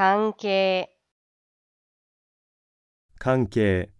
関係関係